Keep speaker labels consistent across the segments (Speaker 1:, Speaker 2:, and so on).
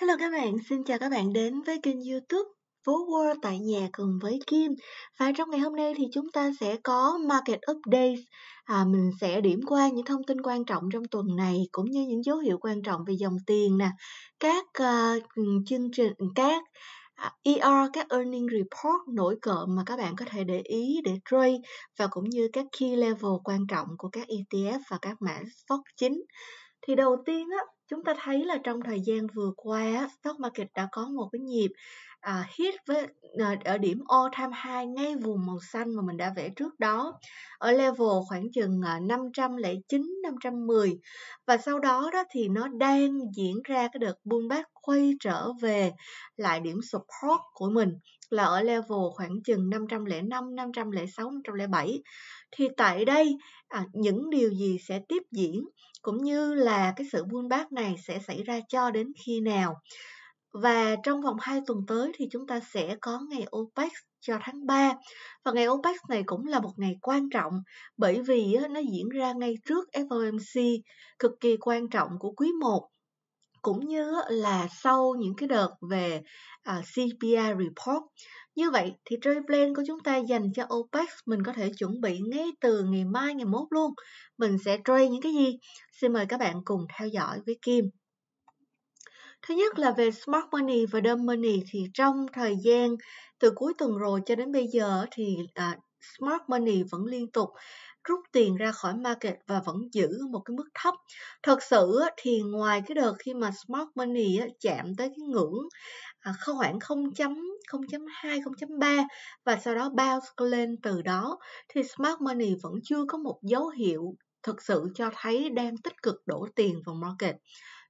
Speaker 1: Hello các bạn, xin chào các bạn đến với kênh youtube Phố World tại nhà cùng với Kim Và trong ngày hôm nay thì chúng ta sẽ có Market Updates à, Mình sẽ điểm qua những thông tin quan trọng trong tuần này Cũng như những dấu hiệu quan trọng về dòng tiền nè Các uh, chương trình, các ER, các earning report nổi cộm mà các bạn có thể để ý để trade và cũng như các key level quan trọng của các ETF và các mã stock chính. Thì đầu tiên á, chúng ta thấy là trong thời gian vừa qua stock market đã có một cái nhịp à, hit với à, ở điểm O tham 2 ngay vùng màu xanh mà mình đã vẽ trước đó ở level khoảng chừng 509 ờ, 510 và sau đó đó thì nó đang diễn ra cái đợt buôn pullback quay trở về lại điểm support của mình là ở level khoảng chừng 505 506 507 thì tại đây à, những điều gì sẽ tiếp diễn cũng như là cái sự buôn bác này sẽ xảy ra cho đến khi nào và trong vòng 2 tuần tới thì chúng ta sẽ có ngày OPEC cho tháng 3 và ngày OPEC này cũng là một ngày quan trọng bởi vì nó diễn ra ngay trước FOMC cực kỳ quan trọng của quý 1 cũng như là sau những cái đợt về à, CPI report. Như vậy thì trade plan của chúng ta dành cho OPEC mình có thể chuẩn bị ngay từ ngày mai ngày mốt luôn. Mình sẽ trade những cái gì? Xin mời các bạn cùng theo dõi với Kim. Thứ nhất là về smart money và dumb money thì trong thời gian từ cuối tuần rồi cho đến bây giờ thì à, smart money vẫn liên tục rút tiền ra khỏi market và vẫn giữ một cái mức thấp. Thật sự thì ngoài cái đợt khi mà smart money chạm tới cái ngưỡng à, khoảng 0.02, 0.3 và sau đó bounce lên từ đó thì smart money vẫn chưa có một dấu hiệu thực sự cho thấy đang tích cực đổ tiền vào market.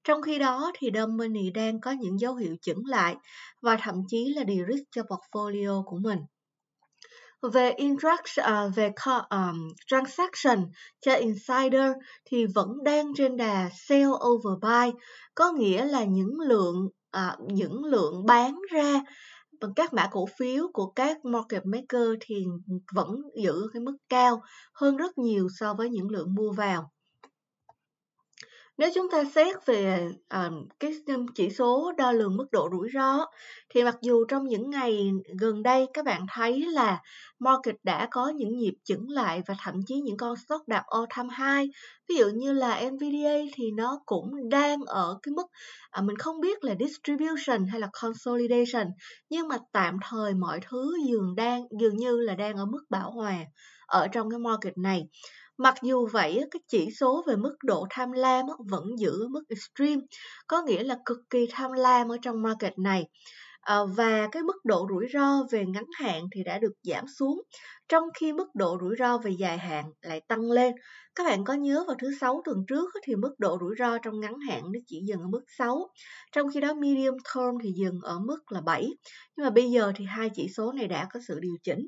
Speaker 1: Trong khi đó thì Domini đang có những dấu hiệu chững lại và thậm chí là de-risk cho portfolio của mình về interaction à, về um, transaction cho insider thì vẫn đang trên đà sell over buy có nghĩa là những lượng à, những lượng bán ra bằng các mã cổ phiếu của các market maker thì vẫn giữ cái mức cao hơn rất nhiều so với những lượng mua vào nếu chúng ta xét về uh, cái chỉ số đo lường mức độ rủi ro thì mặc dù trong những ngày gần đây các bạn thấy là market đã có những nhịp chững lại và thậm chí những con stock đạp all time high ví dụ như là NVDA thì nó cũng đang ở cái mức uh, mình không biết là distribution hay là consolidation nhưng mà tạm thời mọi thứ dường đang dường như là đang ở mức bảo hòa ở trong cái market này Mặc dù vậy, cái chỉ số về mức độ tham lam vẫn giữ mức extreme, có nghĩa là cực kỳ tham lam ở trong market này. Ờ, và cái mức độ rủi ro về ngắn hạn thì đã được giảm xuống, trong khi mức độ rủi ro về dài hạn lại tăng lên. Các bạn có nhớ vào thứ sáu tuần trước thì mức độ rủi ro trong ngắn hạn nó chỉ dừng ở mức 6, trong khi đó medium term thì dừng ở mức là 7. Nhưng mà bây giờ thì hai chỉ số này đã có sự điều chỉnh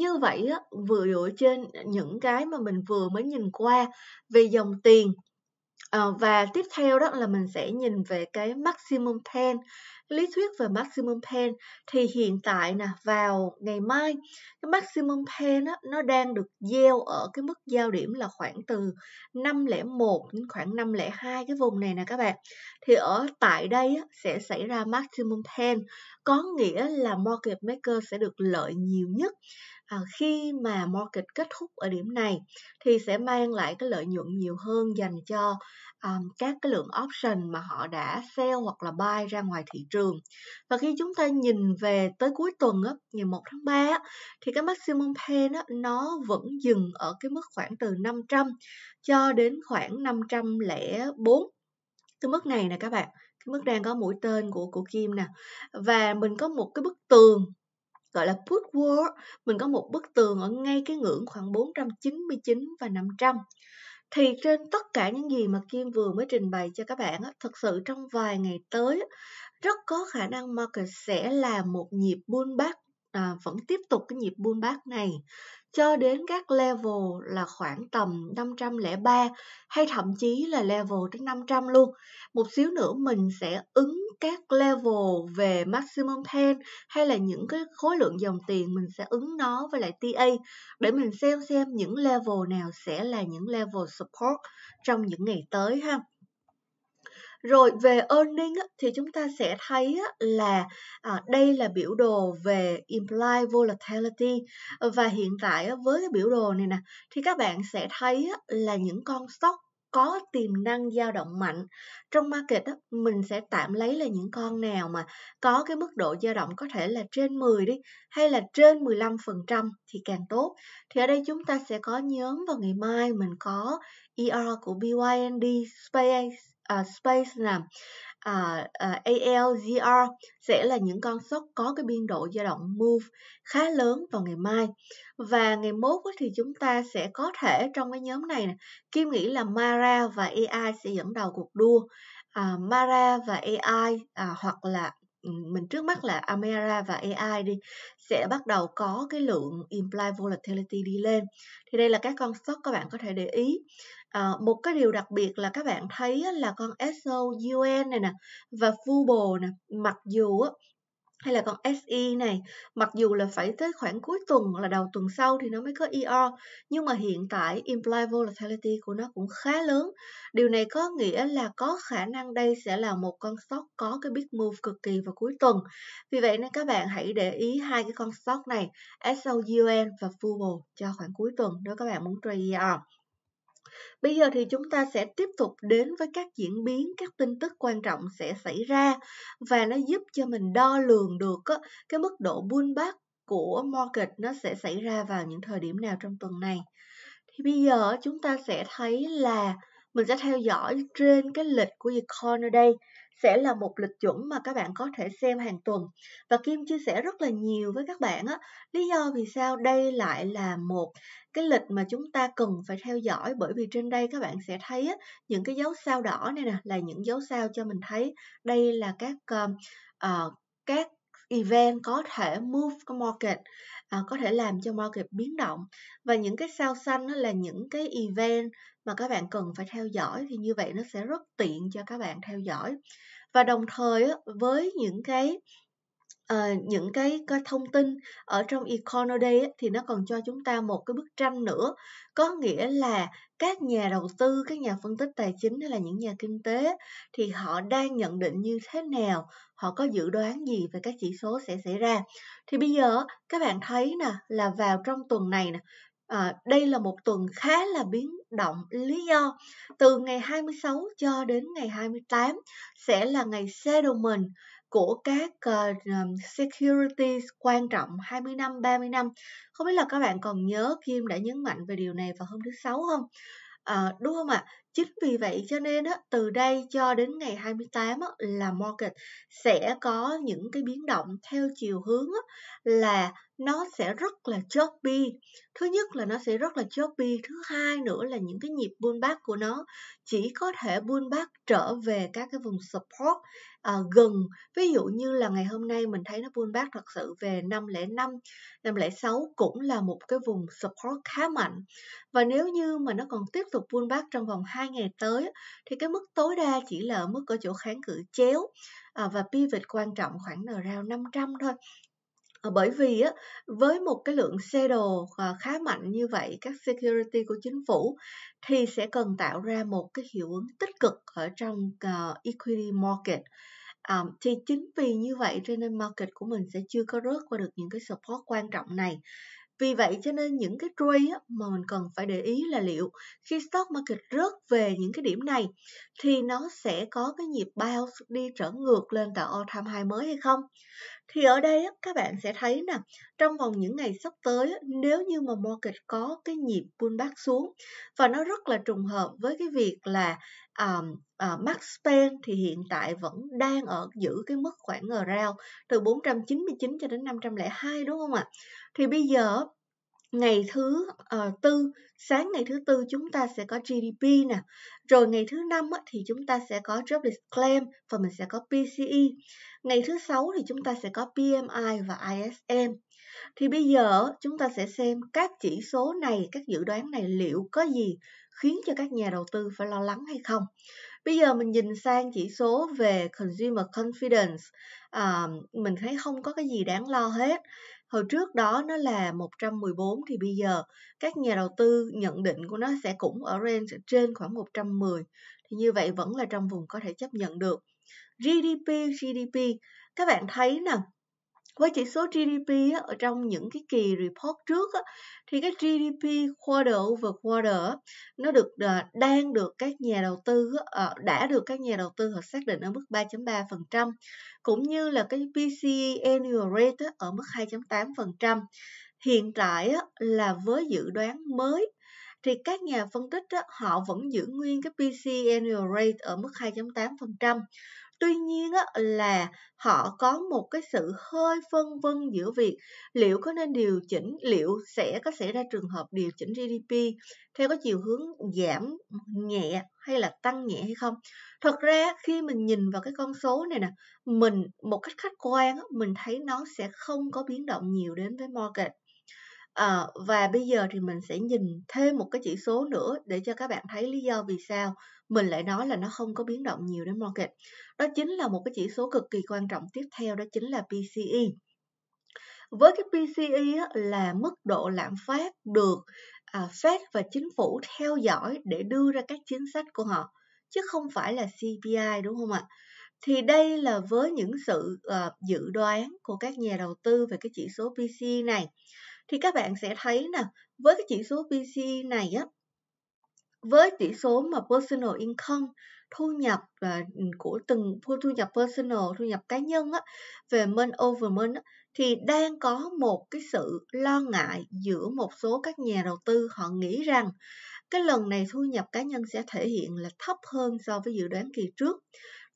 Speaker 1: như vậy á, vừa dựa trên những cái mà mình vừa mới nhìn qua về dòng tiền à, và tiếp theo đó là mình sẽ nhìn về cái maximum pen lý thuyết về maximum pen thì hiện tại nè vào ngày mai cái maximum pen á, nó đang được gieo ở cái mức giao điểm là khoảng từ 501 đến khoảng 502 cái vùng này nè các bạn thì ở tại đây á, sẽ xảy ra maximum pen có nghĩa là market maker sẽ được lợi nhiều nhất à, khi mà market kết thúc ở điểm này thì sẽ mang lại cái lợi nhuận nhiều hơn dành cho um, các cái lượng option mà họ đã sell hoặc là buy ra ngoài thị trường và khi chúng ta nhìn về tới cuối tuần á, ngày 1 tháng 3 á, thì cái maximum pain á, nó vẫn dừng ở cái mức khoảng từ 500 cho đến khoảng 504 cái mức này nè các bạn cái mức đang có mũi tên của của kim nè và mình có một cái bức tường gọi là put wall mình có một bức tường ở ngay cái ngưỡng khoảng 499 và 500 thì trên tất cả những gì mà Kim vừa mới trình bày cho các bạn thật sự trong vài ngày tới rất có khả năng market sẽ là một nhịp buôn back à, vẫn tiếp tục cái nhịp buôn back này cho đến các level là khoảng tầm 503 hay thậm chí là level tới 500 luôn. Một xíu nữa mình sẽ ứng các level về maximum pen hay là những cái khối lượng dòng tiền mình sẽ ứng nó với lại TA để mình xem xem những level nào sẽ là những level support trong những ngày tới ha. Rồi về earning thì chúng ta sẽ thấy là à, đây là biểu đồ về implied volatility và hiện tại với cái biểu đồ này nè thì các bạn sẽ thấy là những con stock có tiềm năng dao động mạnh trong market đó, mình sẽ tạm lấy là những con nào mà có cái mức độ dao động có thể là trên 10 đi hay là trên 15% thì càng tốt thì ở đây chúng ta sẽ có nhóm vào ngày mai mình có ER của BYND Space uh, space là uh, à, uh, ALGR sẽ là những con sốc có cái biên độ dao động move khá lớn vào ngày mai và ngày mốt thì chúng ta sẽ có thể trong cái nhóm này, này Kim nghĩ là Mara và AI sẽ dẫn đầu cuộc đua uh, Mara và AI uh, hoặc là ừ, mình trước mắt là Amera và AI đi sẽ bắt đầu có cái lượng implied volatility đi lên thì đây là các con stock các bạn có thể để ý À, một cái điều đặc biệt là các bạn thấy là con SO, UN này nè và Fubo nè, mặc dù hay là con SE này mặc dù là phải tới khoảng cuối tuần hoặc là đầu tuần sau thì nó mới có ER nhưng mà hiện tại implied volatility của nó cũng khá lớn điều này có nghĩa là có khả năng đây sẽ là một con stock có cái big move cực kỳ vào cuối tuần vì vậy nên các bạn hãy để ý hai cái con stock này SOUN và FUBO cho khoảng cuối tuần nếu các bạn muốn trade ER Bây giờ thì chúng ta sẽ tiếp tục đến với các diễn biến, các tin tức quan trọng sẽ xảy ra và nó giúp cho mình đo lường được cái mức độ buôn bác của market nó sẽ xảy ra vào những thời điểm nào trong tuần này. Thì bây giờ chúng ta sẽ thấy là mình sẽ theo dõi trên cái lịch của ở đây sẽ là một lịch chuẩn mà các bạn có thể xem hàng tuần và Kim chia sẻ rất là nhiều với các bạn á lý do vì sao đây lại là một cái lịch mà chúng ta cần phải theo dõi bởi vì trên đây các bạn sẽ thấy á, những cái dấu sao đỏ này nè là những dấu sao cho mình thấy đây là các uh, các event có thể move cái market à, có thể làm cho market biến động và những cái sao xanh đó là những cái event mà các bạn cần phải theo dõi thì như vậy nó sẽ rất tiện cho các bạn theo dõi và đồng thời với những cái uh, những cái, cái thông tin ở trong Econoday thì nó còn cho chúng ta một cái bức tranh nữa có nghĩa là các nhà đầu tư các nhà phân tích tài chính hay là những nhà kinh tế thì họ đang nhận định như thế nào họ có dự đoán gì về các chỉ số sẽ xảy ra thì bây giờ các bạn thấy nè là vào trong tuần này nè À, đây là một tuần khá là biến động lý do từ ngày 26 cho đến ngày 28 sẽ là ngày settlement của các uh, securities quan trọng 20 năm, 30 năm. Không biết là các bạn còn nhớ Kim đã nhấn mạnh về điều này vào hôm thứ sáu không? À, đúng không ạ? Chính vì vậy cho nên á, từ đây cho đến ngày 28 á, là market sẽ có những cái biến động theo chiều hướng á, là nó sẽ rất là choppy thứ nhất là nó sẽ rất là choppy thứ hai nữa là những cái nhịp buôn pullback của nó chỉ có thể buôn pullback trở về các cái vùng support uh, gần ví dụ như là ngày hôm nay mình thấy nó buôn pullback thật sự về 505 506 cũng là một cái vùng support khá mạnh và nếu như mà nó còn tiếp tục buôn pullback trong vòng 2 ngày tới thì cái mức tối đa chỉ là ở mức ở chỗ kháng cự chéo uh, và pivot quan trọng khoảng nào round 500 thôi Ờ, bởi vì á, với một cái lượng xe đồ ờ, khá mạnh như vậy các security của chính phủ thì sẽ cần tạo ra một cái hiệu ứng tích cực ở trong ờ, equity market à, thì chính vì như vậy cho nên market của mình sẽ chưa có rớt qua được những cái support quan trọng này vì vậy cho nên những cái trade mà mình cần phải để ý là liệu khi stock market rớt về những cái điểm này thì nó sẽ có cái nhịp bounce đi trở ngược lên tạo all time high mới hay không? Thì ở đây các bạn sẽ thấy nè, trong vòng những ngày sắp tới nếu như mà market có cái nhịp pullback xuống và nó rất là trùng hợp với cái việc là um, à, uh, à, Max Pen thì hiện tại vẫn đang ở giữ cái mức khoảng around từ 499 cho đến 502 đúng không ạ? thì bây giờ ngày thứ uh, tư sáng ngày thứ tư chúng ta sẽ có GDP nè rồi ngày thứ năm thì chúng ta sẽ có jobless claim và mình sẽ có PCE ngày thứ sáu thì chúng ta sẽ có PMI và ISM thì bây giờ chúng ta sẽ xem các chỉ số này các dự đoán này liệu có gì khiến cho các nhà đầu tư phải lo lắng hay không bây giờ mình nhìn sang chỉ số về consumer confidence à, mình thấy không có cái gì đáng lo hết Hồi trước đó nó là 114 thì bây giờ các nhà đầu tư nhận định của nó sẽ cũng ở range trên khoảng 110. Thì như vậy vẫn là trong vùng có thể chấp nhận được. GDP, GDP, các bạn thấy nè, với chỉ số GDP á, ở trong những cái kỳ report trước á, thì cái GDP quarter over quarter nó được à, đang được các nhà đầu tư ờ, đã được các nhà đầu tư họ xác định ở mức 3.3% cũng như là cái PCE annual rate ở mức 2.8%. Hiện tại là với dự đoán mới thì các nhà phân tích đó, họ vẫn giữ nguyên cái PC e annual rate ở mức 2.8% tuy nhiên á, là họ có một cái sự hơi phân vân giữa việc liệu có nên điều chỉnh liệu sẽ có xảy ra trường hợp điều chỉnh GDP theo có chiều hướng giảm nhẹ hay là tăng nhẹ hay không thật ra khi mình nhìn vào cái con số này nè mình một cách khách quan mình thấy nó sẽ không có biến động nhiều đến với market à, và bây giờ thì mình sẽ nhìn thêm một cái chỉ số nữa để cho các bạn thấy lý do vì sao mình lại nói là nó không có biến động nhiều đến market đó chính là một cái chỉ số cực kỳ quan trọng tiếp theo đó chính là PCE với cái PCE là mức độ lạm phát được à, Fed và chính phủ theo dõi để đưa ra các chính sách của họ chứ không phải là CPI đúng không ạ? Thì đây là với những sự à, dự đoán của các nhà đầu tư về cái chỉ số PCE này thì các bạn sẽ thấy nè với cái chỉ số PCE này á, với chỉ số mà personal income thu nhập và ừ, của từng thu nhập personal thu nhập cá nhân á, về men over men á, thì đang có một cái sự lo ngại giữa một số các nhà đầu tư họ nghĩ rằng cái lần này thu nhập cá nhân sẽ thể hiện là thấp hơn so với dự đoán kỳ trước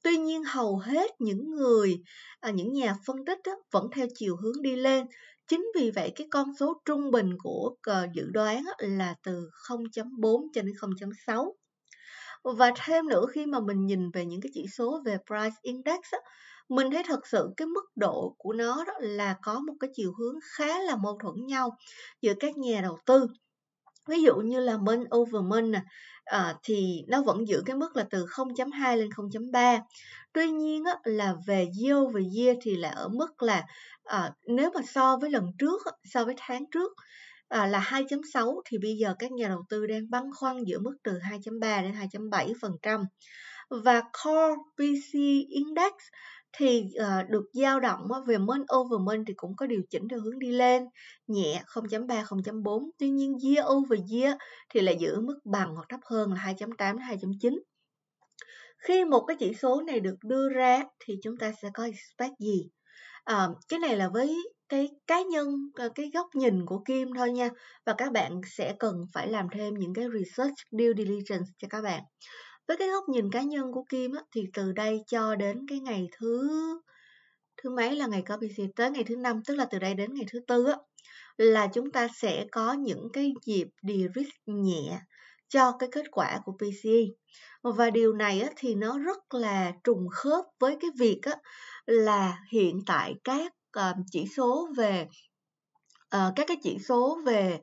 Speaker 1: tuy nhiên hầu hết những người à, những nhà phân tích đó, vẫn theo chiều hướng đi lên Chính vì vậy cái con số trung bình của dự đoán là từ 0.4 cho đến 0.6. Và thêm nữa khi mà mình nhìn về những cái chỉ số về price index mình thấy thật sự cái mức độ của nó đó là có một cái chiều hướng khá là mâu thuẫn nhau giữa các nhà đầu tư ví dụ như là min over min nè à, thì nó vẫn giữ cái mức là từ 0.2 lên 0.3 tuy nhiên á, là về year về year thì là ở mức là à, nếu mà so với lần trước so với tháng trước à, là 2.6 thì bây giờ các nhà đầu tư đang băn khoăn giữa mức từ 2.3 đến 2.7 và Core PC Index thì uh, được dao động uh, về month over month thì cũng có điều chỉnh theo hướng đi lên nhẹ 0.3 0.4 tuy nhiên year over year thì là giữ mức bằng hoặc thấp hơn là 2.8 2.9 khi một cái chỉ số này được đưa ra thì chúng ta sẽ có expect gì à, cái này là với cái cá nhân ờ, cái góc nhìn của Kim thôi nha và các bạn sẽ cần phải làm thêm những cái research due diligence cho các bạn với cái góc nhìn cá nhân của Kim á, thì từ đây cho đến cái ngày thứ thứ mấy là ngày có copy tới ngày thứ năm tức là từ đây đến ngày thứ tư á, là chúng ta sẽ có những cái dịp de-risk nhẹ cho cái kết quả của PCE và điều này á, thì nó rất là trùng khớp với cái việc á, là hiện tại các uh, chỉ số về uh, các cái chỉ số về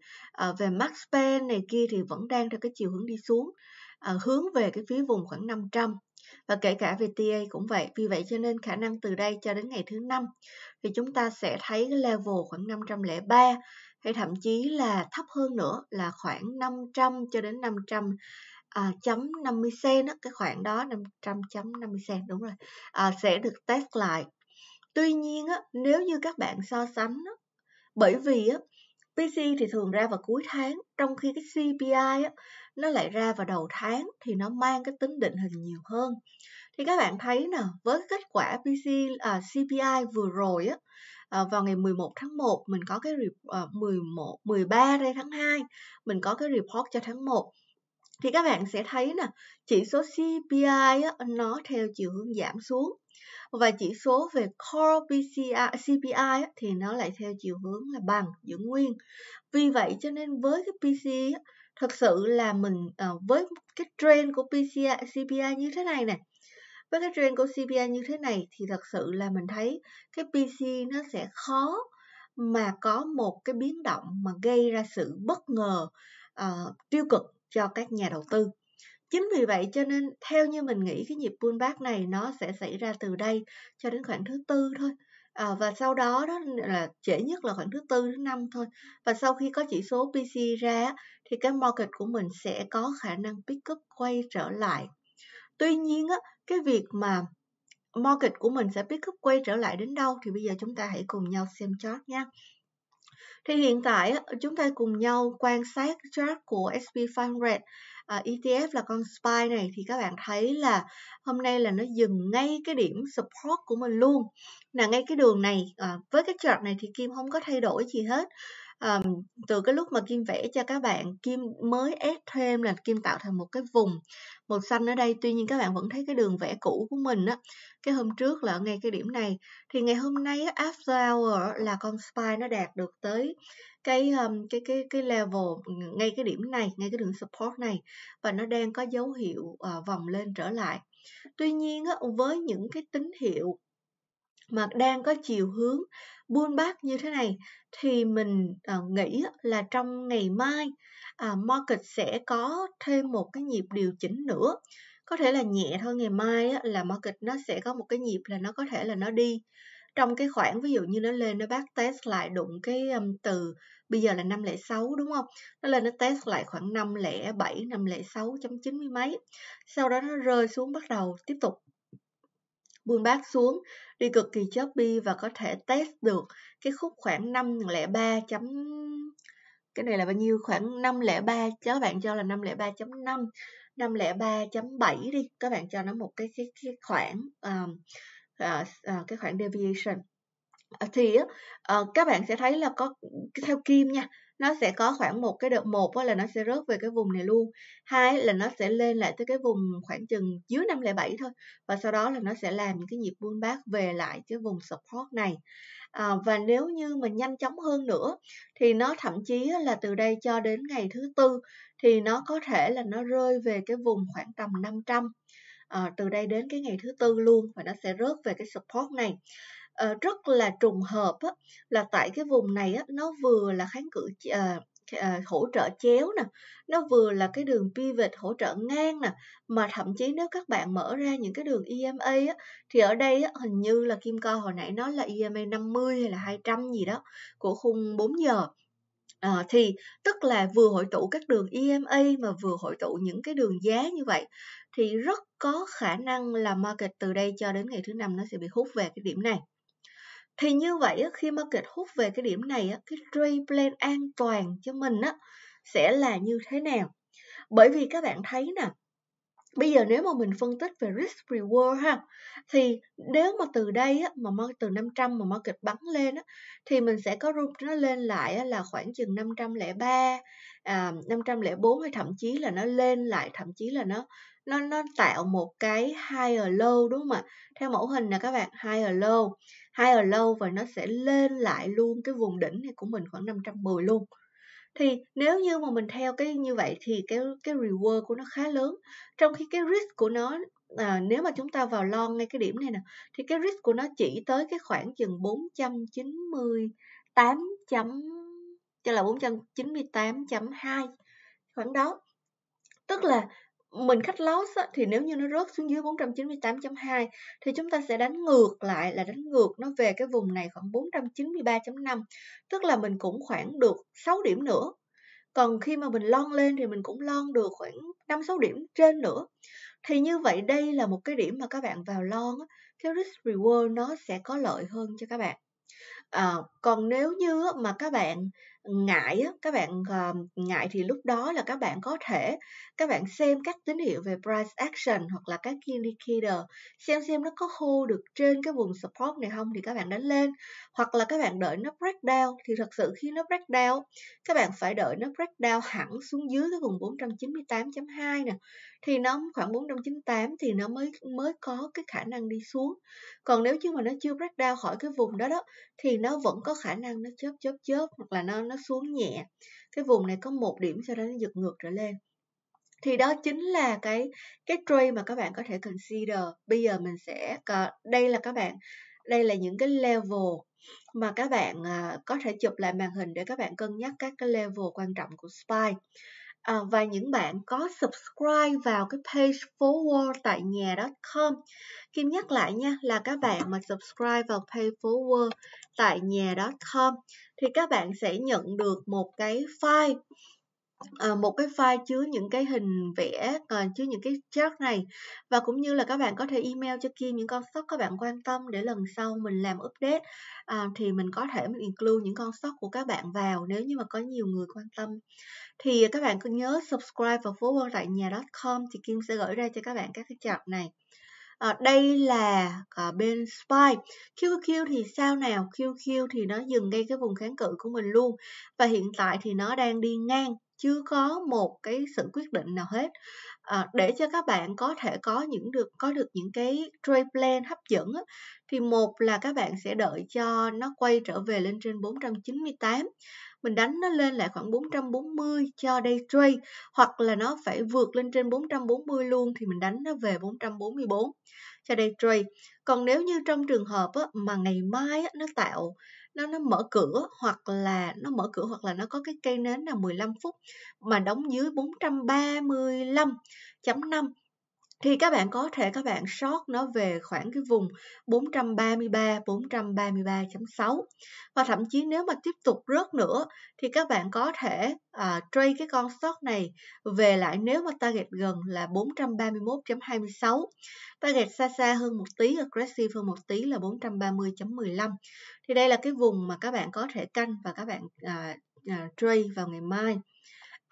Speaker 1: uh, về max pen này kia thì vẫn đang theo cái chiều hướng đi xuống À, hướng về cái phía vùng khoảng 500 và kể cả về TA cũng vậy vì vậy cho nên khả năng từ đây cho đến ngày thứ năm thì chúng ta sẽ thấy cái level khoảng 503 hay thậm chí là thấp hơn nữa là khoảng 500 cho đến 500 à, chấm 50 sen đó, cái khoảng đó 500 chấm 50 sen đúng rồi à, sẽ được test lại tuy nhiên á, nếu như các bạn so sánh á, bởi vì á, PC thì thường ra vào cuối tháng trong khi cái CPI á, nó lại ra vào đầu tháng thì nó mang cái tính định hình nhiều hơn thì các bạn thấy nè với kết quả PC, à, CPI vừa rồi á à, vào ngày 11 tháng 1 mình có cái à, 11 13 đây tháng 2 mình có cái report cho tháng 1 thì các bạn sẽ thấy nè chỉ số CPI á, nó theo chiều hướng giảm xuống và chỉ số về Core PCI, CPI á, thì nó lại theo chiều hướng là bằng giữ nguyên vì vậy cho nên với cái PCI á, thật sự là mình uh, với cái trend của PCI, CPI như thế này nè với cái trend của CPI như thế này thì thật sự là mình thấy cái PCI nó sẽ khó mà có một cái biến động mà gây ra sự bất ngờ uh, tiêu cực cho các nhà đầu tư chính vì vậy cho nên theo như mình nghĩ cái nhịp pullback này nó sẽ xảy ra từ đây cho đến khoảng thứ tư thôi À, và sau đó đó là trễ nhất là khoảng thứ tư thứ năm thôi và sau khi có chỉ số PC ra thì cái market của mình sẽ có khả năng pick up quay trở lại tuy nhiên á cái việc mà market của mình sẽ pick up quay trở lại đến đâu thì bây giờ chúng ta hãy cùng nhau xem chart nha thì hiện tại á, chúng ta cùng nhau quan sát chart của SP500 Ờ, ETF là con SPY này thì các bạn thấy là hôm nay là nó dừng ngay cái điểm support của mình luôn là ngay cái đường này à, với cái chart này thì Kim không có thay đổi gì hết um, từ cái lúc mà kim vẽ cho các bạn kim mới ép thêm là kim tạo thành một cái vùng màu xanh ở đây tuy nhiên các bạn vẫn thấy cái đường vẽ cũ của mình á cái hôm trước là ở ngay cái điểm này thì ngày hôm nay á, after hour là con spy nó đạt được tới cái um, cái cái cái level ngay cái điểm này ngay cái đường support này và nó đang có dấu hiệu uh, vòng lên trở lại tuy nhiên á, với những cái tín hiệu mà đang có chiều hướng buôn bát như thế này thì mình uh, nghĩ là trong ngày mai uh, market sẽ có thêm một cái nhịp điều chỉnh nữa có thể là nhẹ thôi ngày mai là market nó sẽ có một cái nhịp là nó có thể là nó đi trong cái khoảng ví dụ như nó lên nó bác test lại đụng cái um, từ bây giờ là 506 đúng không? Nó lên nó test lại khoảng 507, 506.90 mấy. Sau đó nó rơi xuống bắt đầu tiếp tục buông bát xuống đi cực kỳ choppy và có thể test được cái khúc khoảng 503 chấm cái này là bao nhiêu khoảng 503 các bạn cho là 503.5 503.7 đi các bạn cho nó một cái cái cái khoảng uh, uh, uh, cái khoảng deviation ờ, thì uh, các bạn sẽ thấy là có theo kim nha nó sẽ có khoảng một cái đợt một là nó sẽ rớt về cái vùng này luôn hai là nó sẽ lên lại tới cái vùng khoảng chừng dưới 507 thôi và sau đó là nó sẽ làm những cái nhịp pullback về lại cái vùng support này à, và nếu như mình nhanh chóng hơn nữa thì nó thậm chí là từ đây cho đến ngày thứ tư thì nó có thể là nó rơi về cái vùng khoảng tầm 500 à, từ đây đến cái ngày thứ tư luôn và nó sẽ rớt về cái support này Ờ, rất là trùng hợp á, là tại cái vùng này á, nó vừa là kháng cự ờ, ờ, hỗ trợ chéo nè nó vừa là cái đường pivot hỗ trợ ngang nè mà thậm chí nếu các bạn mở ra những cái đường EMA á, thì ở đây á, hình như là Kim Co hồi nãy nói là EMA 50 hay là 200 gì đó của khung 4 giờ À, thì tức là vừa hội tụ các đường EMA mà vừa hội tụ những cái đường giá như vậy thì rất có khả năng là market từ đây cho đến ngày thứ năm nó sẽ bị hút về cái điểm này thì như vậy khi market hút về cái điểm này cái trade plan an toàn cho mình á sẽ là như thế nào bởi vì các bạn thấy nè bây giờ nếu mà mình phân tích về risk reward ha thì nếu mà từ đây á, mà từ 500 mà market bắn lên á, thì mình sẽ có room nó lên lại là khoảng chừng 503 à, 504 hay thậm chí là nó lên lại thậm chí là nó nó nó tạo một cái higher low đúng không ạ theo mẫu hình nè các bạn higher low hai ở lâu và nó sẽ lên lại luôn cái vùng đỉnh này của mình khoảng 510 luôn thì nếu như mà mình theo cái như vậy thì cái cái reward của nó khá lớn trong khi cái risk của nó à, nếu mà chúng ta vào lon ngay cái điểm này nè thì cái risk của nó chỉ tới cái khoảng chừng 498 chấm cho là 498.2 khoảng đó tức là mình khách loss á, thì nếu như nó rớt xuống dưới 498.2 thì chúng ta sẽ đánh ngược lại là đánh ngược nó về cái vùng này khoảng 493.5 tức là mình cũng khoảng được 6 điểm nữa còn khi mà mình lon lên thì mình cũng lon được khoảng 5-6 điểm trên nữa thì như vậy đây là một cái điểm mà các bạn vào lon á, cái risk reward nó sẽ có lợi hơn cho các bạn à, còn nếu như mà các bạn ngại á, các bạn ờ, ngại thì lúc đó là các bạn có thể các bạn xem các tín hiệu về price action hoặc là các key indicator xem xem nó có hold được trên cái vùng support này không thì các bạn đánh lên hoặc là các bạn đợi nó break down thì thật sự khi nó break down các bạn phải đợi nó break down hẳn xuống dưới cái vùng 498.2 nè thì nó khoảng 498 thì nó mới mới có cái khả năng đi xuống còn nếu như mà nó chưa break down khỏi cái vùng đó đó thì nó vẫn có khả năng nó chớp chớp chớp hoặc là nó nó xuống nhẹ cái vùng này có một điểm sau đó nó giật ngược trở lên thì đó chính là cái cái trade mà các bạn có thể consider bây giờ mình sẽ đây là các bạn đây là những cái level mà các bạn à, có thể chụp lại màn hình để các bạn cân nhắc các cái level quan trọng của SPY à, và những bạn có subscribe vào cái page forward tại nhà com Kim nhắc lại nha là các bạn mà subscribe vào page forward tại nhà com thì các bạn sẽ nhận được một cái file Ờ, một cái file chứa những cái hình vẽ còn ờ, chứa những cái chart này và cũng như là các bạn có thể email cho Kim những con stock các bạn quan tâm để lần sau mình làm update à, thì mình có thể mình include những con stock của các bạn vào nếu như mà có nhiều người quan tâm thì các bạn cứ nhớ subscribe và follow tại nhà.com thì Kim sẽ gửi ra cho các bạn các cái chart này à, đây là à, bên spy QQ thì sao nào QQ thì nó dừng ngay cái vùng kháng cự của mình luôn và hiện tại thì nó đang đi ngang chưa có một cái sự quyết định nào hết à, để cho các bạn có thể có những được có được những cái trade plan hấp dẫn á, thì một là các bạn sẽ đợi cho nó quay trở về lên trên 498 mình đánh nó lên lại khoảng 440 cho day trade hoặc là nó phải vượt lên trên 440 luôn thì mình đánh nó về 444 cho day trade còn nếu như trong trường hợp á, mà ngày mai á, nó tạo nó nó mở cửa hoặc là nó mở cửa hoặc là nó có cái cây nến là 15 phút mà đóng dưới 435.5 thì các bạn có thể các bạn sót nó về khoảng cái vùng 433 433.6 và thậm chí nếu mà tiếp tục rớt nữa thì các bạn có thể à, trade cái con sót này về lại nếu mà target gần là 431.26 target xa xa hơn một tí aggressive hơn một tí là 430.15 thì đây là cái vùng mà các bạn có thể canh và các bạn à, à, trade vào ngày mai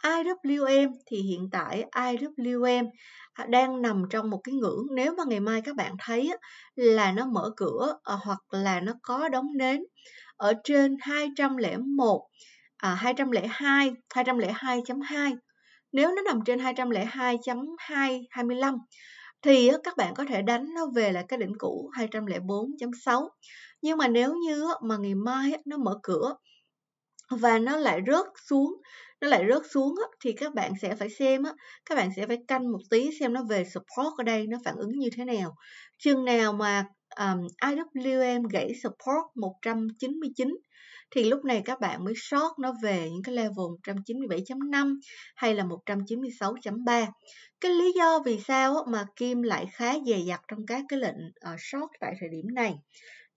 Speaker 1: IWM thì hiện tại IWM à, đang nằm trong một cái ngưỡng nếu mà ngày mai các bạn thấy là nó mở cửa à, hoặc là nó có đóng nến ở trên 201 à, 202 202.2 nếu nó nằm trên 202.225 thì các bạn có thể đánh nó về lại cái đỉnh cũ 204.6 nhưng mà nếu như mà ngày mai nó mở cửa và nó lại rớt xuống nó lại rớt xuống thì các bạn sẽ phải xem á, các bạn sẽ phải canh một tí xem nó về support ở đây nó phản ứng như thế nào chừng nào mà um, IWM gãy support 199 thì lúc này các bạn mới short nó về những cái level 197.5 hay là 196.3. Cái lý do vì sao mà Kim lại khá dè dặt trong các cái lệnh ờ, short tại thời điểm này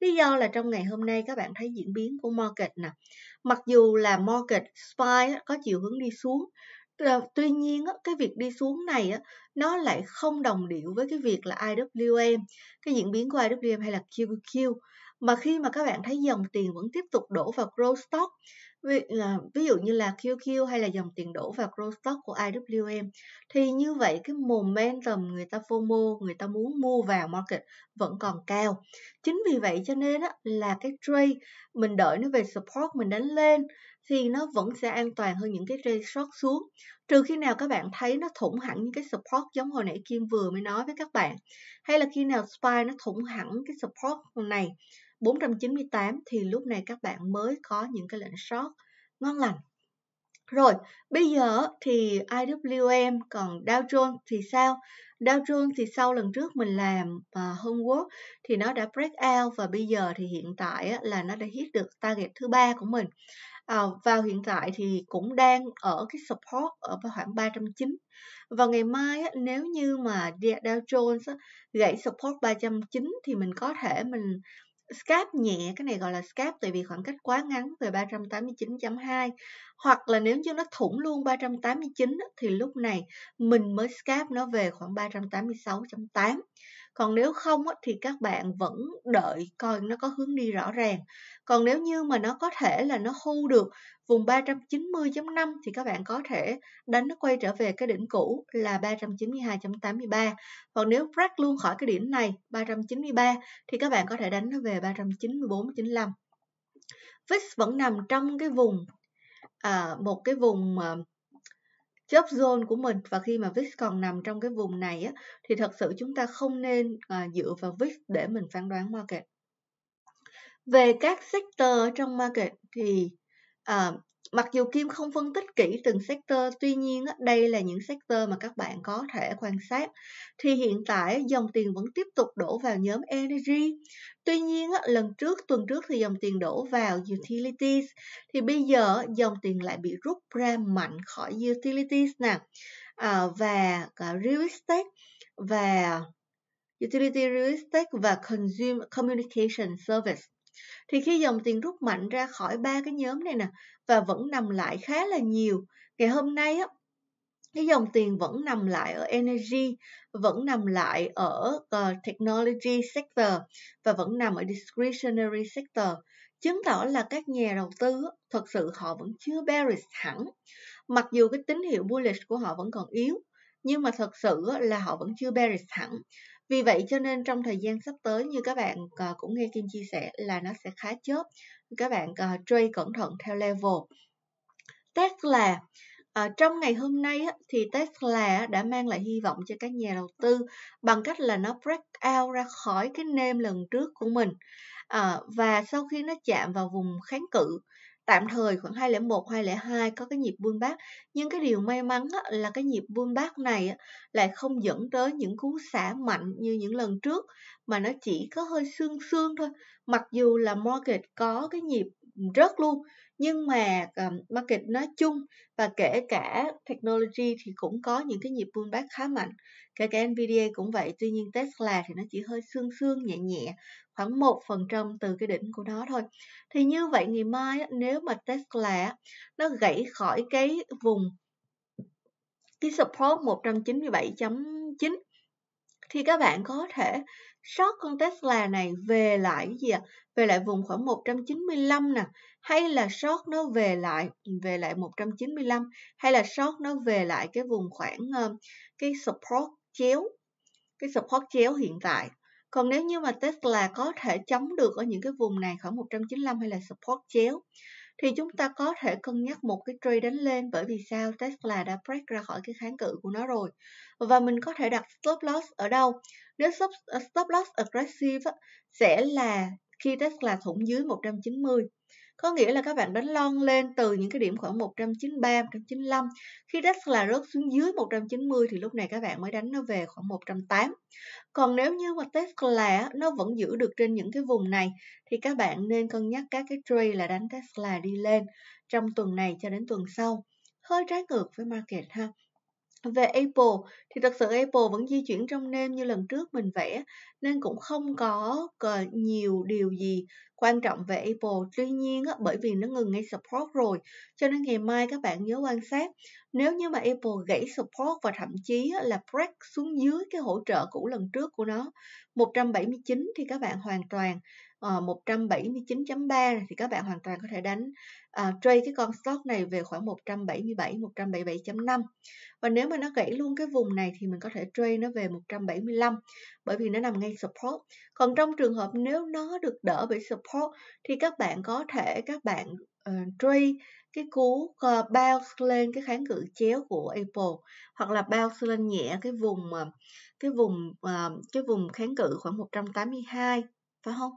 Speaker 1: Lý do là trong ngày hôm nay các bạn thấy diễn biến của market nè. Mặc dù là market spy có chiều hướng đi xuống, ờ, tuy nhiên cái việc đi xuống này nó lại không đồng điệu với cái việc là IWM, cái diễn biến của IWM hay là QQQ mà khi mà các bạn thấy dòng tiền vẫn tiếp tục đổ vào growth stock ví, là, ví dụ như là QQ hay là dòng tiền đổ vào growth stock của IWM thì như vậy cái momentum người ta FOMO người ta muốn mua vào market vẫn còn cao chính vì vậy cho nên á, là cái trade mình đợi nó về support mình đánh lên thì nó vẫn sẽ an toàn hơn những cái trade short xuống trừ khi nào các bạn thấy nó thủng hẳn những cái support giống hồi nãy Kim vừa mới nói với các bạn hay là khi nào spy nó thủng hẳn cái support này 498 thì lúc này các bạn mới có những cái lệnh short ngon lành. Rồi, bây giờ thì IWM còn Dow Jones thì sao? Dow Jones thì sau lần trước mình làm uh, homework thì nó đã break out và bây giờ thì hiện tại là nó đã hit được target thứ ba của mình. À, vào hiện tại thì cũng đang ở cái support ở khoảng 309 và ngày mai á, nếu như mà Dow Jones á, gãy support 309 thì mình có thể mình scap nhẹ cái này gọi là scap tại vì khoảng cách quá ngắn về 389.2 hoặc là nếu như nó thủng luôn 389 thì lúc này mình mới scap nó về khoảng 386.8 còn nếu không thì các bạn vẫn đợi coi nó có hướng đi rõ ràng còn nếu như mà nó có thể là nó khu được vùng 390.5 thì các bạn có thể đánh nó quay trở về cái đỉnh cũ là 392.83 còn nếu break luôn khỏi cái điểm này 393 thì các bạn có thể đánh nó về 394.95 VIX vẫn nằm trong cái vùng à, một cái vùng uh, chớp zone của mình và khi mà VIX còn nằm trong cái vùng này á, thì thật sự chúng ta không nên à, dựa vào VIX để mình phán đoán market. Về các sector trong market thì à, Mặc dù Kim không phân tích kỹ từng sector, tuy nhiên đây là những sector mà các bạn có thể quan sát. Thì hiện tại dòng tiền vẫn tiếp tục đổ vào nhóm energy. Tuy nhiên lần trước, tuần trước thì dòng tiền đổ vào utilities. Thì bây giờ dòng tiền lại bị rút ra mạnh khỏi utilities nè. À, và cả à, real estate và utility real estate và consumer communication service thì khi dòng tiền rút mạnh ra khỏi ba cái nhóm này nè và vẫn nằm lại khá là nhiều. Ngày hôm nay á, cái dòng tiền vẫn nằm lại ở energy, vẫn nằm lại ở uh, technology sector và vẫn nằm ở discretionary sector chứng tỏ là các nhà đầu tư thật sự họ vẫn chưa bearish hẳn mặc dù cái tín hiệu bullish của họ vẫn còn yếu nhưng mà thật sự là họ vẫn chưa bearish hẳn vì vậy cho nên trong thời gian sắp tới như các bạn ờ, cũng nghe Kim chia sẻ là nó sẽ khá chớp. Các bạn ờ, trade cẩn thận theo level. Tesla À, trong ngày hôm nay thì Tesla đã mang lại hy vọng cho các nhà đầu tư bằng cách là nó break out ra khỏi cái nêm lần trước của mình à, và sau khi nó chạm vào vùng kháng cự tạm thời khoảng 201, 202 có cái nhịp bull bát nhưng cái điều may mắn á, là cái nhịp bull bát này á, lại không dẫn tới những cú xả mạnh như những lần trước mà nó chỉ có hơi xương xương thôi mặc dù là market có cái nhịp rớt luôn nhưng mà à, market nói chung và kể cả technology thì cũng có những cái nhịp bát khá mạnh kể cả Nvidia cũng vậy tuy nhiên Tesla thì nó chỉ hơi xương xương nhẹ nhẹ khoảng một phần trăm từ cái đỉnh của nó thôi. Thì như vậy ngày mai nếu mà Tesla nó gãy khỏi cái vùng cái support 197 chín thì các bạn có thể short con Tesla này về lại cái gì ạ? Về lại vùng khoảng 195 nè, hay là short nó về lại về lại 195 hay là short nó về lại cái vùng khoảng ờ, cái support chéo cái support chéo hiện tại còn nếu như mà Tesla có thể chống được ở những cái vùng này khoảng 195 hay là support chéo thì chúng ta có thể cân nhắc một cái trade đánh lên bởi vì sao Tesla đã break ra khỏi cái kháng cự của nó rồi. Và mình có thể đặt stop loss ở đâu? Nếu stop, ờ, stop loss aggressive á, sẽ là khi Tesla thủng dưới 190 có nghĩa là các bạn đánh lon lên từ những cái điểm khoảng 193, 195. Khi Tesla rớt xuống dưới 190 thì lúc này các bạn mới đánh nó về khoảng 108. Còn nếu như mà Tesla nó vẫn giữ được trên những cái vùng này thì các bạn nên cân nhắc các cái trade là đánh Tesla đi lên trong tuần này cho đến tuần sau. Hơi trái ngược với market ha. Về Apple thì thật sự Apple vẫn di chuyển trong nêm như lần trước mình vẽ nên cũng không có nhiều điều gì quan trọng về Apple. Tuy nhiên á, bởi vì nó ngừng ngay support rồi cho nên ngày mai các bạn nhớ quan sát nếu như mà Apple gãy support và thậm chí là break xuống dưới cái hỗ trợ cũ lần trước của nó 179 thì các bạn hoàn toàn 179.3 ờ, thì các bạn hoàn toàn có thể đánh à, trade cái con stock này về khoảng 177 177.5 và nếu mà nó gãy luôn cái vùng này thì mình có thể trade nó về 175 bởi vì nó nằm ngay support còn trong trường hợp nếu nó được đỡ bởi support thì các bạn có thể các bạn uh, trade cái cú uh, bounce lên cái kháng cự chéo của Apple hoặc là bounce lên nhẹ cái vùng uh, cái vùng uh, cái vùng kháng cự khoảng 182 phải không?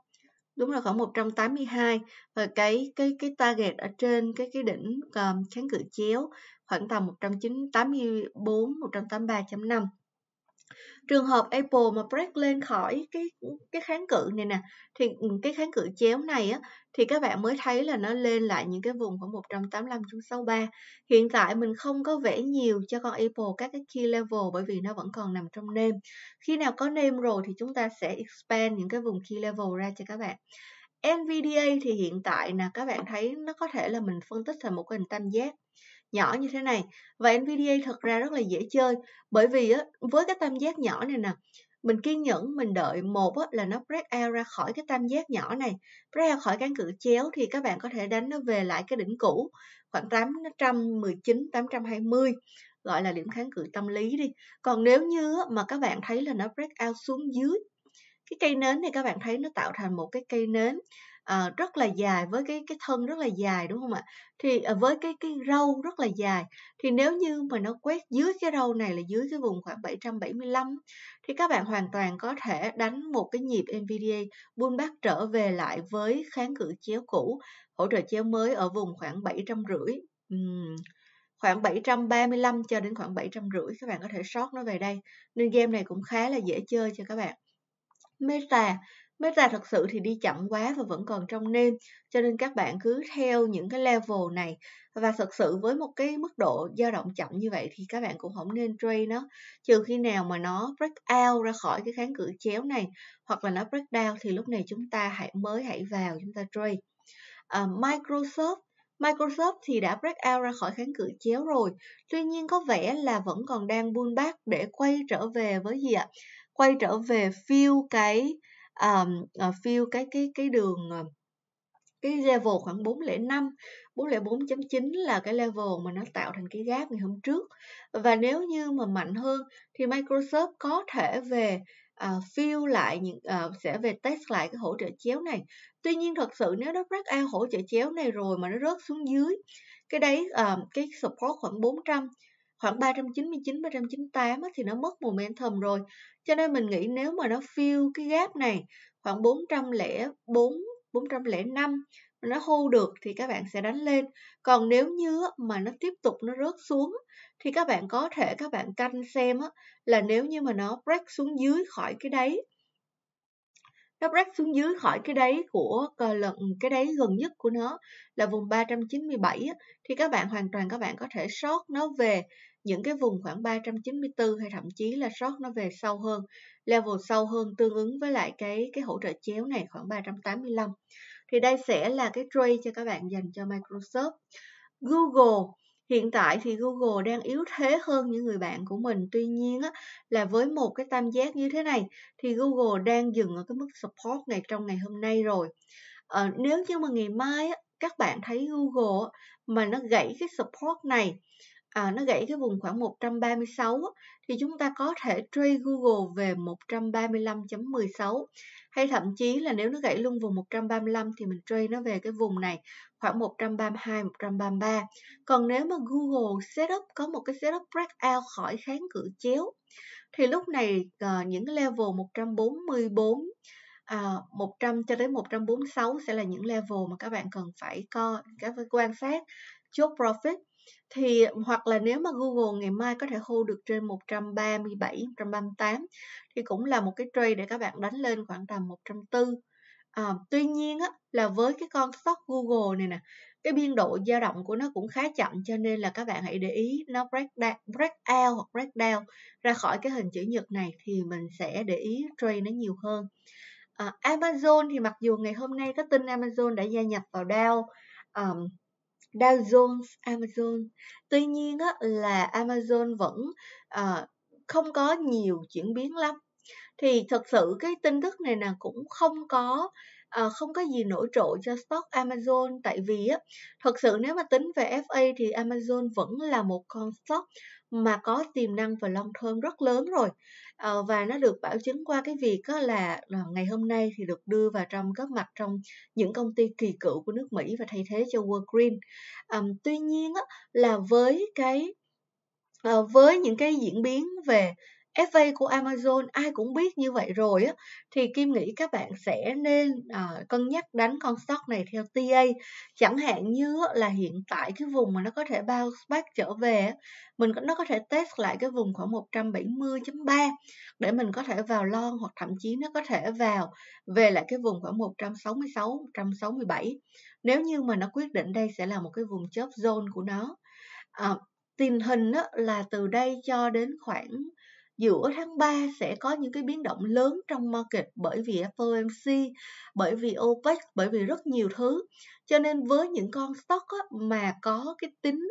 Speaker 1: đúng là khoảng 182 và cái cái cái target ở trên cái cái đỉnh ờ, kháng cự chéo khoảng tầm 1984, 183.5 trường hợp Apple mà break lên khỏi cái cái kháng cự này nè thì ừ, cái kháng cự chéo này á thì các bạn mới thấy là nó lên lại những cái vùng khoảng 185.63 hiện tại mình không có vẽ nhiều cho con Apple các cái key level bởi vì nó vẫn còn nằm trong nêm khi nào có nêm rồi thì chúng ta sẽ expand những cái vùng key level ra cho các bạn NVDA thì hiện tại là các bạn thấy nó có thể là mình phân tích thành một cái hình tam giác nhỏ như thế này và NVDA thật ra rất là dễ chơi bởi vì á, với cái tam giác nhỏ này nè mình kiên nhẫn mình đợi một á, là nó break out ra khỏi cái tam giác nhỏ này break out khỏi cán cự chéo thì các bạn có thể đánh nó về lại cái đỉnh cũ khoảng 819 820 gọi là điểm kháng cự tâm lý đi còn nếu như á, mà các bạn thấy là nó break out xuống dưới cái cây nến này các bạn thấy nó tạo thành một cái cây nến à, rất là dài với cái cái thân rất là dài đúng không ạ thì à, với cái cái râu rất là dài thì nếu như mà nó quét dưới cái râu này là dưới cái vùng khoảng 775 thì các bạn hoàn toàn có thể đánh một cái nhịp NVDA pullback trở về lại với kháng cự chéo cũ hỗ trợ chéo mới ở vùng khoảng 750 uhm khoảng 735 cho đến khoảng 750 các bạn có thể sót nó về đây nên game này cũng khá là dễ chơi cho các bạn Meta Mới ra thật sự thì đi chậm quá và vẫn còn trong nêm, cho nên các bạn cứ theo những cái level này và thật sự với một cái mức độ dao động chậm như vậy thì các bạn cũng không nên trade nó trừ khi nào mà nó break out ra khỏi cái kháng cự chéo này hoặc là nó break down thì lúc này chúng ta hãy mới hãy vào chúng ta trade. À, Microsoft Microsoft thì đã break out ra khỏi kháng cự chéo rồi, tuy nhiên có vẻ là vẫn còn đang buôn bác để quay trở về với gì ạ? Quay trở về phiêu cái um, uh, fill cái cái cái đường ờ, cái level khoảng 405 404.9 là cái level mà nó tạo thành cái gap ngày hôm trước và nếu như mà mạnh hơn thì Microsoft có thể về uh, fill lại những uh, sẽ về test lại cái hỗ trợ chéo này tuy nhiên thật sự nếu nó break out hỗ trợ chéo này rồi mà nó rớt xuống dưới cái đấy uh, cái support khoảng 400 khoảng 399 398 thì nó mất momentum rồi. Cho nên mình nghĩ nếu mà nó fill cái gap này khoảng 404 405 nó hô được thì các bạn sẽ đánh lên. Còn nếu như mà nó tiếp tục nó rớt xuống thì các bạn có thể các bạn canh xem là nếu như mà nó break xuống dưới khỏi cái đáy nó break xuống dưới khỏi cái đáy của ờ, lần cái đáy gần nhất của nó là vùng 397 thì các bạn hoàn toàn các bạn có thể short nó về những cái vùng khoảng 394 hay thậm chí là short nó về sâu hơn, level sâu hơn tương ứng với lại cái cái hỗ trợ chéo này khoảng 385. Thì đây sẽ là cái trade cho các bạn dành cho Microsoft. Google Hiện tại thì Google đang yếu thế hơn những người bạn của mình. Tuy nhiên á, là với một cái tam giác như thế này thì Google đang dừng ở cái mức support ngày trong ngày hôm nay rồi. À, nếu như mà ngày mai á, các bạn thấy Google mà nó gãy cái support này à, nó gãy cái vùng khoảng 136 thì chúng ta có thể trace Google về 135.16 hay thậm chí là nếu nó gãy luôn vùng 135 thì mình trace nó về cái vùng này khoảng 132 133. Còn nếu mà Google setup có một cái setup breakout khỏi kháng cự chéo thì lúc này à, những level 144 à, 100 cho tới 146 sẽ là những level mà các bạn cần phải co các quan sát chốt profit thì hoặc là nếu mà Google ngày mai có thể hold được trên 137, 138 thì cũng là một cái trade để các bạn đánh lên khoảng tầm 140. À, ờ, tuy nhiên á, là với cái con stock Google này nè, cái biên độ dao động của nó cũng khá chậm cho nên là các bạn hãy để ý nó break, down, break out hoặc break down ra khỏi cái hình chữ nhật này thì mình sẽ để ý trade nó nhiều hơn. À, Amazon thì mặc dù ngày hôm nay có tin Amazon đã gia nhập vào Dow um, Dow Jones, Amazon. Tuy nhiên á, là Amazon vẫn à, không có nhiều chuyển biến lắm. Thì thật sự cái tin tức này là cũng không có à, không có gì nổi trội cho stock Amazon tại vì á, thật sự nếu mà tính về FA thì Amazon vẫn là một con stock mà có tiềm năng và long thơm rất lớn rồi ờ, và nó được bảo chứng qua cái việc là, ờ, ngày hôm nay thì được đưa vào trong các mặt trong những công ty kỳ cựu của nước Mỹ và thay thế cho Walgreens. À, tuy nhiên là với cái ờ, với những cái diễn biến về FA của Amazon ai cũng biết như vậy rồi á thì Kim nghĩ các bạn sẽ nên à, cân nhắc đánh con stock này theo TA chẳng hạn như là hiện tại cái vùng mà nó có thể bounce back trở về mình nó có thể test lại cái vùng khoảng 170.3 để mình có thể vào lon hoặc thậm chí nó có thể vào về lại cái vùng khoảng 166 167 nếu như mà nó quyết định đây sẽ là một cái vùng chớp zone của nó à, tình hình là từ đây cho đến khoảng giữa tháng 3 sẽ có những cái biến động lớn trong market bởi vì FOMC, bởi vì OPEC, bởi vì rất nhiều thứ. Cho nên với những con stock á, mà có cái tính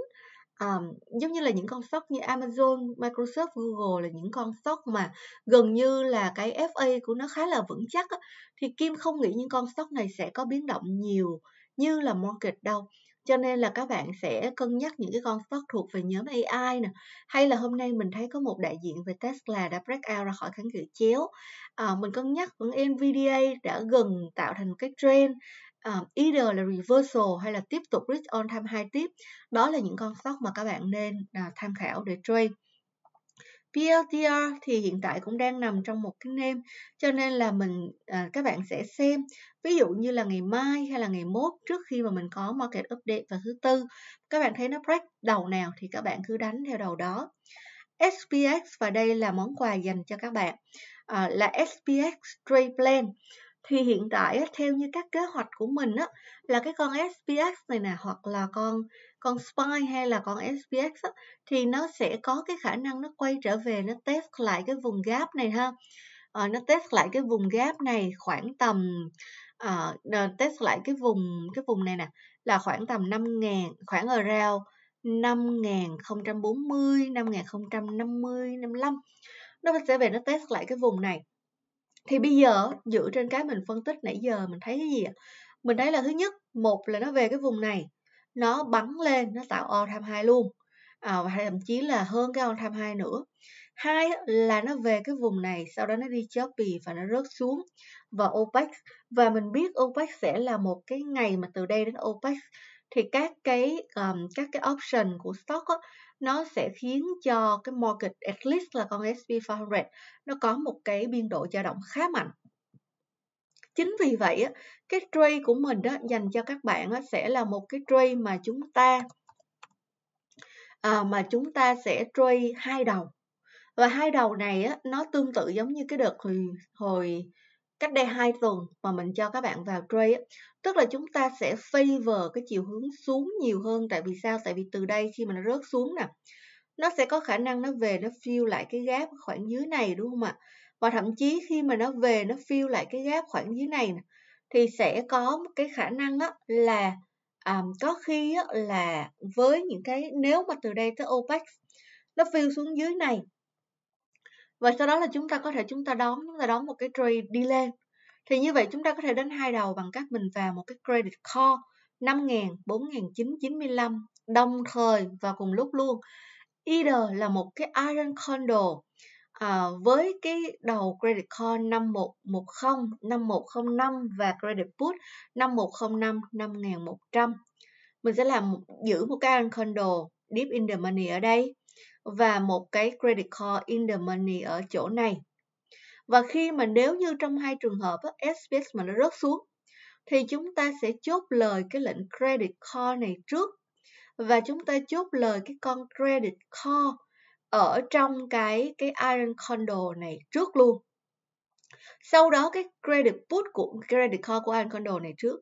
Speaker 1: um, giống như là những con stock như Amazon, Microsoft, Google là những con stock mà gần như là cái FA của nó khá là vững chắc á, thì Kim không nghĩ những con stock này sẽ có biến động nhiều như là market đâu cho nên là các bạn sẽ cân nhắc những cái con stock thuộc về nhóm AI nè hay là hôm nay mình thấy có một đại diện về Tesla đã break out ra khỏi kháng cự chéo à, mình cân nhắc vẫn Nvidia đã gần tạo thành một cái trend uh, either là reversal hay là tiếp tục risk on time high tiếp đó là những con stock mà các bạn nên uh, tham khảo để trade PLTR thì hiện tại cũng đang nằm trong một cái nêm cho nên là mình à, các bạn sẽ xem ví dụ như là ngày mai hay là ngày mốt trước khi mà mình có market update vào thứ tư các bạn thấy nó break đầu nào thì các bạn cứ đánh theo đầu đó SPX và đây là món quà dành cho các bạn à, là SPX Trade Plan thì hiện tại theo như các kế hoạch của mình á, là cái con SPX này nè hoặc là con con SPY hay là con SPX á, thì nó sẽ có cái khả năng nó quay trở về nó test lại cái vùng gap này ha à, nó test lại cái vùng gap này khoảng tầm à, test lại cái vùng cái vùng này nè là khoảng tầm 5.000 khoảng ở around 5040, 5050, 55 nó sẽ về nó test lại cái vùng này thì bây giờ dựa trên cái mình phân tích nãy giờ mình thấy cái gì ạ mình thấy là thứ nhất một là nó về cái vùng này nó bắn lên nó tạo O O-H tham hai luôn à, và thậm chí là hơn cái O O-H tham hai nữa hai là nó về cái vùng này sau đó nó đi choppy và nó rớt xuống và OPEC và mình biết OPEC sẽ là một cái ngày mà từ đây đến OPEC thì các cái um, các cái option của stock á, nó sẽ khiến cho cái market at least là con SP500 nó có một cái biên độ dao động khá mạnh chính vì vậy cái trade của mình đó dành cho các bạn sẽ là một cái trade mà chúng ta à, mà chúng ta sẽ trade hai đầu và hai đầu này nó tương tự giống như cái đợt hồi, hồi cách đây hai tuần mà mình cho các bạn vào trade tức là chúng ta sẽ favor cái chiều hướng xuống nhiều hơn tại vì sao tại vì từ đây khi mà nó rớt xuống nè nó sẽ có khả năng nó về nó fill lại cái gap khoảng dưới này đúng không ạ và thậm chí khi mà nó về nó fill lại cái gap khoảng dưới này thì sẽ có một cái khả năng á, là um, có khi á, là với những cái nếu mà từ đây tới opex nó fill xuống dưới này và sau đó là chúng ta có thể chúng ta đón chúng ta đón một cái trade đi lên thì như vậy chúng ta có thể đến hai đầu bằng cách mình vào một cái credit call 5.000, 4.995 đồng thời và cùng lúc luôn. Either là một cái iron candle à, với cái đầu credit call 5110, 5105 và credit put 5105, 5100. Mình sẽ làm giữ một cái iron candle deep in the money ở đây và một cái credit card in the money ở chỗ này. Và khi mà nếu như trong hai trường hợp SPS mà nó rớt xuống thì chúng ta sẽ chốt lời cái lệnh credit call này trước và chúng ta chốt lời cái con credit call ở trong cái cái iron condor này trước luôn. Sau đó cái credit put của credit call của iron condor này trước.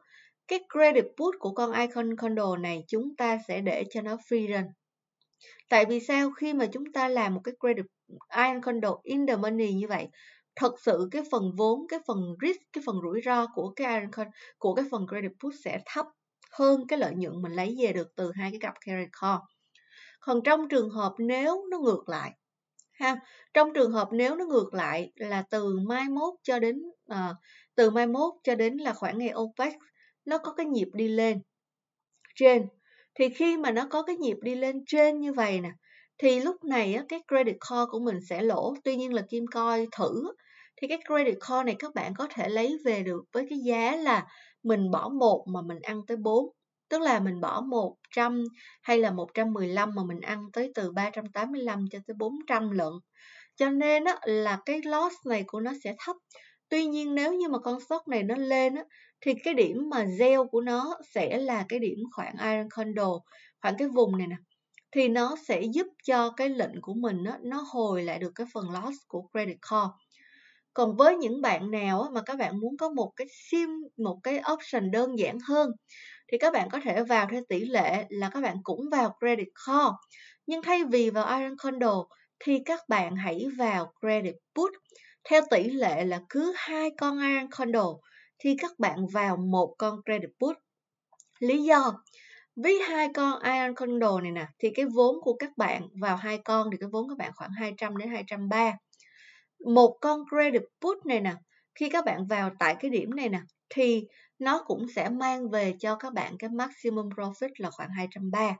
Speaker 1: Cái credit put của con iron condor này chúng ta sẽ để cho nó free run Tại vì sao khi mà chúng ta làm một cái credit iron candle in the money như vậy, thật sự cái phần vốn, cái phần risk, cái phần rủi ro của cái iron call, của cái phần credit put sẽ thấp hơn cái lợi nhuận mình lấy về được từ hai cái cặp carry call. Còn trong trường hợp nếu nó ngược lại, ha, trong trường hợp nếu nó ngược lại là từ mai mốt cho đến à, từ mai mốt cho đến là khoảng ngày OPEC nó có cái nhịp đi lên trên thì khi mà nó có cái nhịp đi lên trên như vậy nè thì lúc này á, cái credit call của mình sẽ lỗ tuy nhiên là kim coi thử thì cái credit call này các bạn có thể lấy về được với cái giá là mình bỏ một mà mình ăn tới 4 tức là mình bỏ 100 hay là 115 mà mình ăn tới từ 385 cho tới 400 lận cho nên á, là cái loss này của nó sẽ thấp tuy nhiên nếu như mà con sốc này nó lên á, thì cái điểm mà gel của nó sẽ là cái điểm khoảng iron condor khoảng cái vùng này nè thì nó sẽ giúp cho cái lệnh của mình đó, nó hồi lại được cái phần loss của credit card còn với những bạn nào mà các bạn muốn có một cái sim một cái option đơn giản hơn thì các bạn có thể vào theo tỷ lệ là các bạn cũng vào credit card nhưng thay vì vào iron condor thì các bạn hãy vào credit put theo tỷ lệ là cứ hai con iron condor thì các bạn vào một con credit put. Lý do với hai con Iron Condor này nè thì cái vốn của các bạn vào hai con thì cái vốn các bạn khoảng 200 đến 230. Một con credit put này nè, khi các bạn vào tại cái điểm này nè thì nó cũng sẽ mang về cho các bạn cái maximum profit là khoảng 230.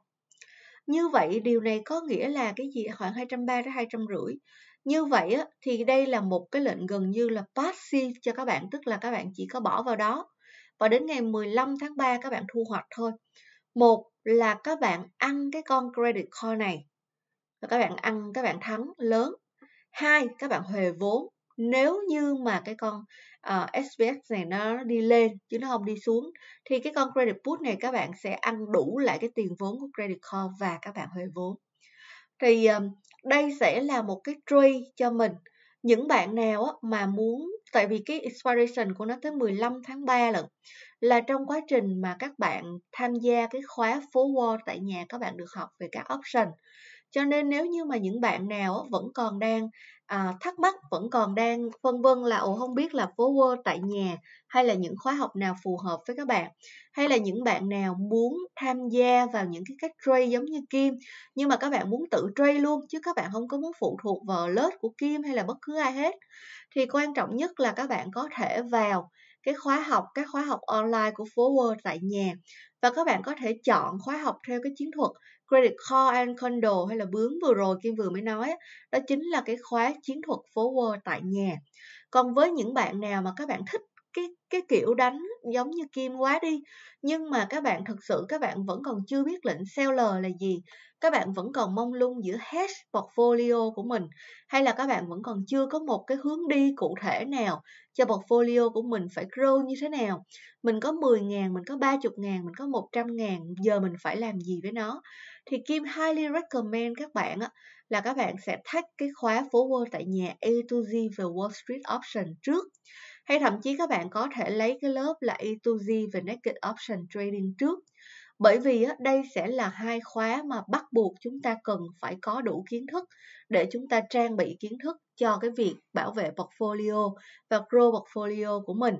Speaker 1: Như vậy điều này có nghĩa là cái gì khoảng 230 đến 250 như vậy thì đây là một cái lệnh gần như là passive cho các bạn tức là các bạn chỉ có bỏ vào đó và đến ngày 15 tháng 3 các bạn thu hoạch thôi một là các bạn ăn cái con credit card này và các bạn ăn các bạn thắng lớn hai các bạn huề vốn nếu như mà cái con uh, ờ, SPX này nó đi lên chứ nó không đi xuống thì cái con credit put này các bạn sẽ ăn đủ lại cái tiền vốn của credit card và các bạn huề vốn thì um, đây sẽ là một cái tree cho mình những bạn nào mà muốn tại vì cái expiration của nó tới 15 tháng 3 lận là trong quá trình mà các bạn tham gia cái khóa phố Wall tại nhà các bạn được học về các option cho nên nếu như mà những bạn nào vẫn còn đang à, thắc mắc vẫn còn đang phân vân là ồ không biết là phố Word tại nhà hay là những khóa học nào phù hợp với các bạn hay là những bạn nào muốn tham gia vào những cái cách trade giống như Kim nhưng mà các bạn muốn tự trade luôn chứ các bạn không có muốn phụ thuộc vào lớp của Kim hay là bất cứ ai hết thì quan trọng nhất là các bạn có thể vào cái khóa học các khóa học online của phố Word tại nhà và các bạn có thể chọn khóa học theo cái chiến thuật credit call and condo hay là bướm vừa rồi Kim vừa mới nói đó chính là cái khóa chiến thuật phố Word tại nhà. Còn với những bạn nào mà các bạn thích cái cái kiểu đánh giống như Kim quá đi nhưng mà các bạn thực sự các bạn vẫn còn chưa biết lệnh seller là gì các bạn vẫn còn mông lung giữa hedge portfolio của mình hay là các bạn vẫn còn chưa có một cái hướng đi cụ thể nào cho portfolio của mình phải grow như thế nào mình có 10.000, mình có 30.000, mình có 100.000 giờ mình phải làm gì với nó thì Kim highly recommend các bạn á, là các bạn sẽ thách cái khóa phố Wall tại nhà A to Z về Wall Street Option trước hay thậm chí các bạn có thể lấy cái lớp là e 2 z về Naked Option Trading trước bởi vì đây sẽ là hai khóa mà bắt buộc chúng ta cần phải có đủ kiến thức để chúng ta trang bị kiến thức cho cái việc bảo vệ portfolio và grow portfolio của mình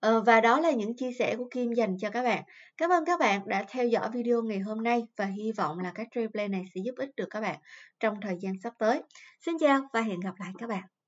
Speaker 1: ờ, và đó là những chia sẻ của Kim dành cho các bạn. Cảm ơn các bạn đã theo dõi video ngày hôm nay và hy vọng là các trade plan này sẽ giúp ích được các bạn trong thời gian sắp tới. Xin chào và hẹn gặp lại các bạn.